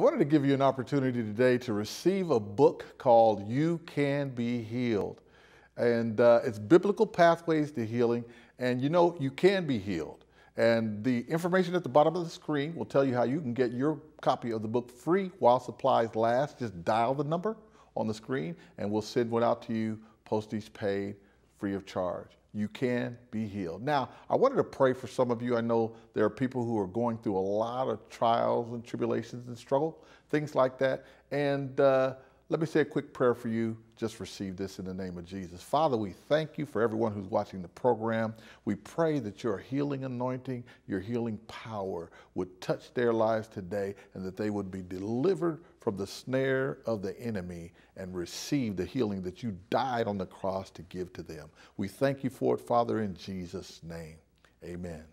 I wanted to give you an opportunity today to receive a book called You Can Be Healed. And uh, it's Biblical Pathways to Healing. And you know, you can be healed. And the information at the bottom of the screen will tell you how you can get your copy of the book free while supplies last. Just dial the number on the screen and we'll send one out to you, postage paid free of charge. You can be healed. Now, I wanted to pray for some of you. I know there are people who are going through a lot of trials and tribulations and struggle, things like that. And uh, let me say a quick prayer for you. Just receive this in the name of Jesus. Father, we thank you for everyone who's watching the program. We pray that your healing anointing, your healing power would touch their lives today and that they would be delivered from the snare of the enemy and receive the healing that you died on the cross to give to them. We thank you for it, Father, in Jesus' name. Amen.